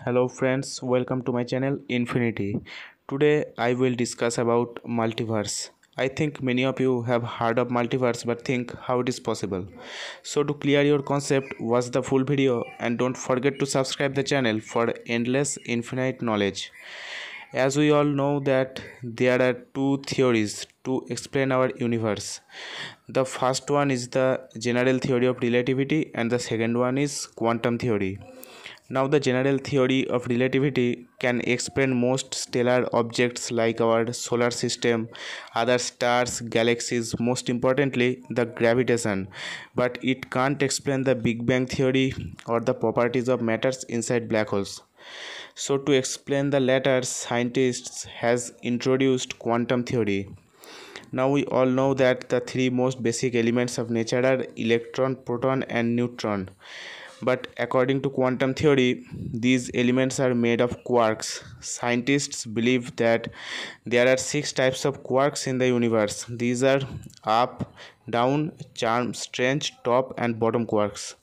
hello friends welcome to my channel infinity today i will discuss about multiverse i think many of you have heard of multiverse but think how it is possible so to clear your concept watch the full video and don't forget to subscribe the channel for endless infinite knowledge as we all know that there are two theories to explain our universe the first one is the general theory of relativity and the second one is quantum theory now the general theory of relativity can explain most stellar objects like our solar system, other stars, galaxies, most importantly the gravitation. But it can't explain the Big Bang theory or the properties of matters inside black holes. So to explain the latter, scientists has introduced quantum theory. Now we all know that the three most basic elements of nature are electron, proton and neutron. But according to quantum theory, these elements are made of quarks. Scientists believe that there are six types of quarks in the universe. These are up, down, charm, strange, top, and bottom quarks.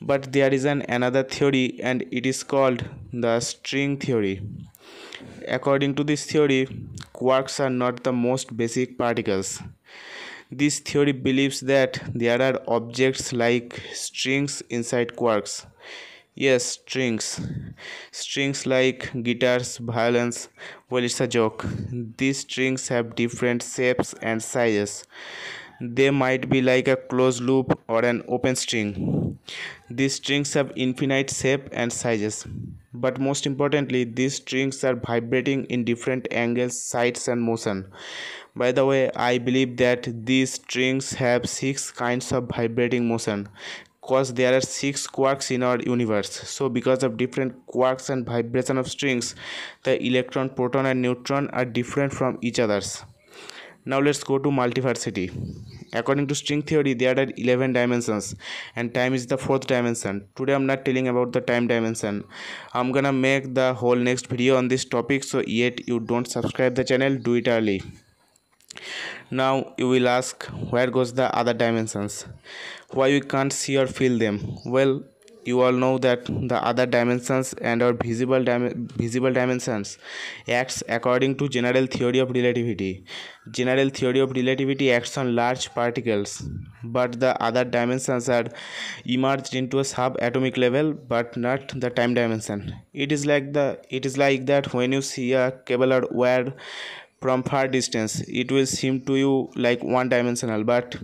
But there is an another theory, and it is called the string theory. According to this theory, quarks are not the most basic particles this theory believes that there are objects like strings inside quarks. Yes, strings. Strings like guitars, violins. Well, it's a joke. These strings have different shapes and sizes. They might be like a closed loop or an open string. These strings have infinite shape and sizes but most importantly these strings are vibrating in different angles sides and motion by the way, I believe that these strings have six kinds of vibrating motion because there are six quarks in our universe. So because of different quarks and vibration of strings, the electron, proton and neutron are different from each others. Now let's go to multiversity. According to string theory, there are 11 dimensions and time is the fourth dimension. Today I'm not telling about the time dimension. I'm gonna make the whole next video on this topic so yet you don't subscribe the channel, do it early now you will ask where goes the other dimensions why you can't see or feel them well you all know that the other dimensions and our visible dim visible dimensions acts according to general theory of relativity general theory of relativity acts on large particles but the other dimensions are emerged into a subatomic level but not the time dimension it is like the it is like that when you see a cable or wire from far distance it will seem to you like one dimensional but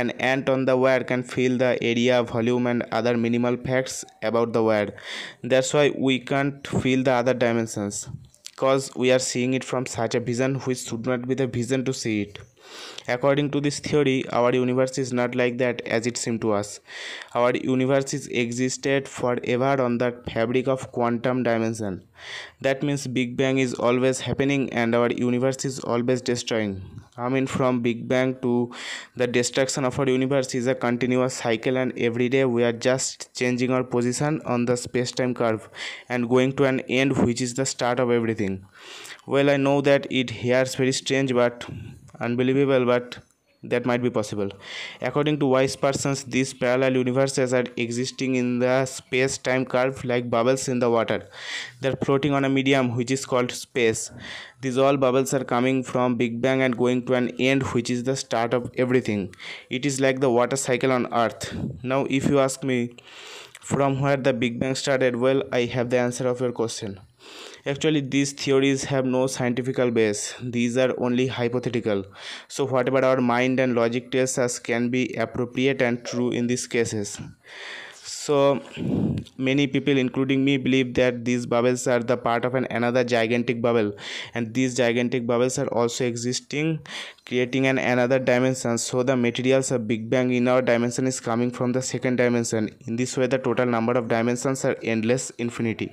an ant on the wire can feel the area volume and other minimal facts about the wire that's why we can't feel the other dimensions because we are seeing it from such a vision which should not be the vision to see it. According to this theory, our universe is not like that as it seemed to us. Our universe is existed forever on the fabric of quantum dimension. That means Big Bang is always happening and our universe is always destroying. I mean, from Big Bang to the destruction of our universe is a continuous cycle, and every day we are just changing our position on the space time curve and going to an end, which is the start of everything. Well, I know that it hears very strange but unbelievable, but that might be possible according to wise persons these parallel universes are existing in the space time curve like bubbles in the water they're floating on a medium which is called space these all bubbles are coming from big bang and going to an end which is the start of everything it is like the water cycle on earth now if you ask me from where the big bang started well i have the answer of your question Actually, these theories have no scientific base. These are only hypothetical. So what about our mind and logic tests can be appropriate and true in these cases. So many people including me believe that these bubbles are the part of an another gigantic bubble and these gigantic bubbles are also existing creating an another dimension so the materials of big bang in our dimension is coming from the second dimension in this way the total number of dimensions are endless infinity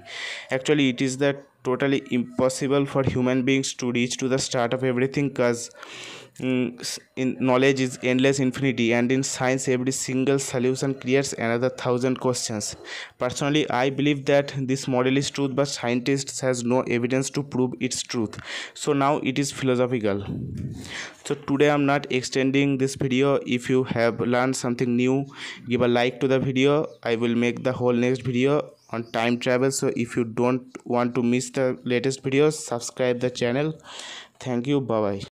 actually it is the totally impossible for human beings to reach to the start of everything because mm, in knowledge is endless infinity and in science every single solution creates another thousand questions personally i believe that this model is truth but scientists has no evidence to prove its truth so now it is philosophical so today i'm not extending this video if you have learned something new give a like to the video i will make the whole next video on time travel so if you don't want to miss the latest videos subscribe the channel thank you bye bye